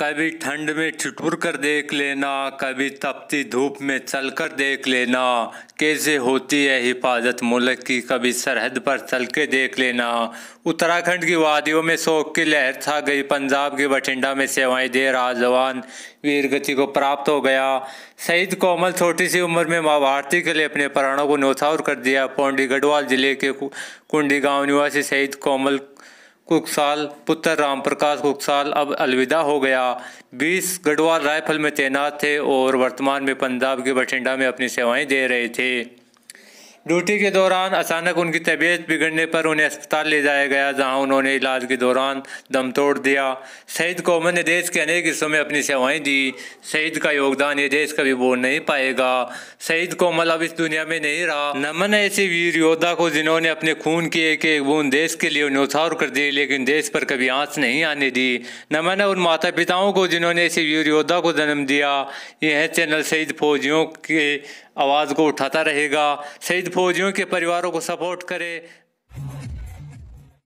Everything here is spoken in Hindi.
कभी ठंड में छुटपुर कर देख लेना कभी तपती धूप में चल कर देख लेना कैसे होती है हिफाजत मुल्क की कभी सरहद पर चल के देख लेना उत्तराखंड की वादियों में शोक की लहर छा गई पंजाब के बठिंडा में सेवाएं दे रहा जवान वीरगति को प्राप्त हो गया शहीद कोमल छोटी सी उम्र में माँ भारती के लिए अपने प्राणों को नौछावर कर दिया पौंडी गढ़वाल जिले के कुंडी गाँव निवासी शहीद कोमल कुकसाल पुत्र राम प्रकाश कुकसाल अब अलविदा हो गया 20 गढ़वाल राइफल में तैनात थे और वर्तमान में पंजाब के बठिंडा में अपनी सेवाएं दे रहे थे ड्यूटी के दौरान अचानक उनकी तबीयत बिगड़ने पर उन्हें अस्पताल ले जाया गया जहां उन्होंने इलाज के दौरान दम तोड़ दिया शहीद कौमन ने देश के अनेक हिस्सों में अपनी सेवाएं दी शहीद का योगदान ये देश कभी बोल नहीं पाएगा शहीद कोमल अब इस दुनिया में नहीं रहा नमन ऐसे वीर योद्धा को जिन्होंने अपने खून की एक एक बूंद देश के लिए न्यौछावर कर दी लेकिन देश पर कभी आँच नहीं आने दी नमन उन माता पिताओं को जिन्होंने ऐसे वीर योद्धा को जन्म दिया यह चैनल शहीद फौजियों के आवाज़ को उठाता रहेगा शहीद फौजियों के परिवारों को सपोर्ट करे